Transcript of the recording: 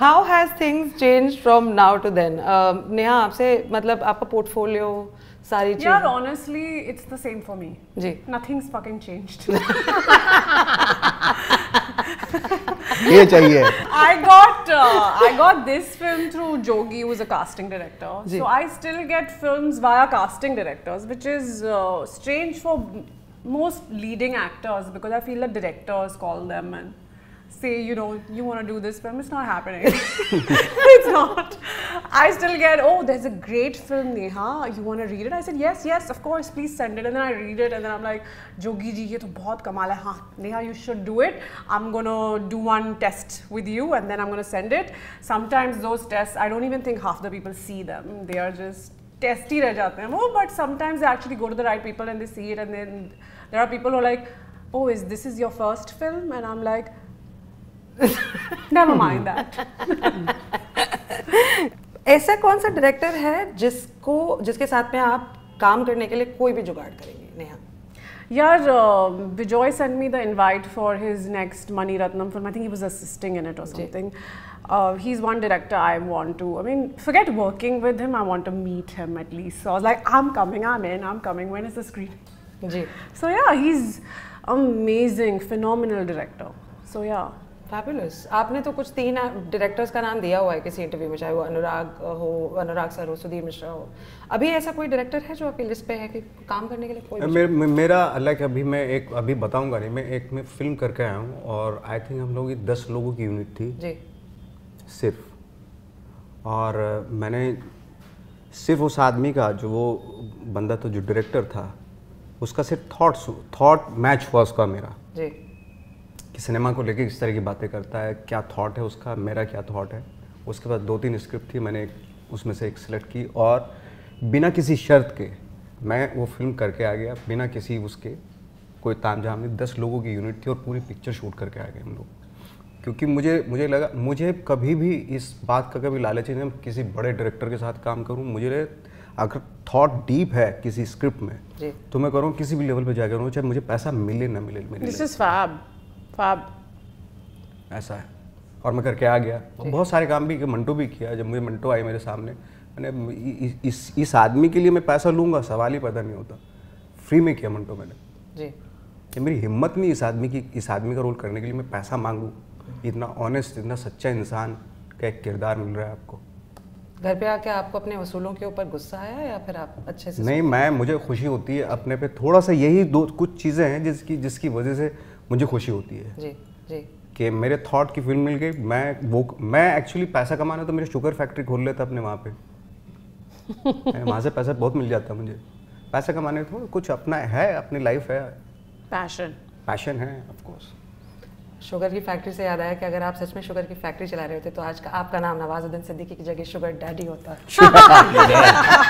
How has things changed from now to then? Uh, Neha, you have a portfolio. Yeah, honestly, it's the same for me. Nothing's fucking changed. I got uh, I got this film through Jogi, who's a casting director. So I still get films via casting directors, which is uh, strange for most leading actors because I feel that directors call them say, you know, you want to do this film, it's not happening. it's not. I still get, oh, there's a great film, Neha. You want to read it? I said, yes, yes, of course, please send it. And then I read it, and then I'm like, Jogi ji, ye to bahut kamal hai. Neha, you should do it. I'm going to do one test with you, and then I'm going to send it. Sometimes those tests, I don't even think half the people see them. They are just testy रह जाते हैं but sometimes they actually go to the right people and they see it and then there are people who are like oh is this is your first film and I'm like Never mind that. ऐसा कौन सा director है जिसको जिसके साथ में आप काम करने के लिए कोई भी जुगाड़ करेंगे नेहा यार Vijoy send me the invite for his next Mani Ratnam film I think he was assisting in it or something he is one director I want to I mean forget working with him I want to meet him at least so like I am coming I am in I am coming when is the screening so yeah he is amazing phenomenal director so yeah fabulous आपने तो कुछ तीन directors का नाम दिया हुआ है किसी इंटरव्यू में चाहे वो अनुराग हो अनुराग सर हो सुधीर मिश्रा हो अभी ऐसा कोई डायरेक्टर है जो आपकी लिस्ट पे है कि काम करने के लिए कोई मेर, मेरा लाइक अभी मैं एक अभी बताऊंगा नहीं मैं एक में फिल्म करके आया हूँ और आई थिंक हम लोग दस लोगों की यूनिट थी जी सिर्फ और मैंने सिर्फ उस आदमी का जो वो बंदा तो जो डायरेक्टर था उसका सिर्फ थॉट्स थॉट मैच हुआ उसका मेरा जी कि सिनेमा को लेकर किस तरह की बातें करता है क्या थॉट है उसका मेरा क्या थॉट है उसके बाद दो तीन स्क्रिप्ट थी मैंने उसमें से एक सिलेक्ट की और बिना किसी शर्त के मैं वो फिल्म करके आ गया बिना किसी उसके कोई ताम झाम नहीं दस लोगों की यूनिट थी और पूरी पिक्चर शूट करके आ गए हम लोग क्योंकि मुझे मुझे लगा मुझे कभी भी इस बात का कभी लालच नहीं किसी बड़े डायरेक्टर के साथ काम करूँ मुझे अगर थॉट डीप है किसी स्क्रिप्ट में तो मैं करूँ किसी भी लेवल पे जाकर चाहे मुझे पैसा मिले ना मिले मेरे दिस इज फैब ख्वाब ऐसा है और मैं करके आ गया बहुत सारे काम भी मंटो भी किया जब मुझे मंटो आई मेरे सामने मैंने इस इस आदमी के लिए मैं पैसा लूँगा सवाल ही पैदा नहीं होता फ्री में किया मंटो मैंने जी मेरी हिम्मत नहीं इस आदमी की इस आदमी का रोल करने के लिए मैं पैसा मांगूँ इतना ऑनेस्ट इतना सच्चा इंसान का एक किरदार मिल रहा है आपको घर पे आके आपको अपने वसूलों के ऊपर गुस्सा आया या फिर आप अच्छे से नहीं मैं मुझे खुशी होती है अपने पे थोड़ा सा यही दो कुछ चीज़ें हैं जिसकी जिसकी वजह से मुझे खुशी होती है जी जी कि मेरे थॉट की फिल्म मिल गई मैं वो मैं एक्चुअली पैसा कमाना तो मेरे शुगर फैक्ट्री खोल लेता अपने वहाँ पे वहाँ से पैसा बहुत मिल जाता मुझे पैसा कमाने थोड़ा कुछ अपना है अपनी लाइफ है पैशन पैशन है ऑफकोर्स शुगर की फैक्ट्री से याद आया कि अगर आप सच में शुगर की फैक्ट्री चला रहे होते तो आज का आपका नाम नवाजुद्दीन सिद्दीकी की जगह शुगर डैडी होता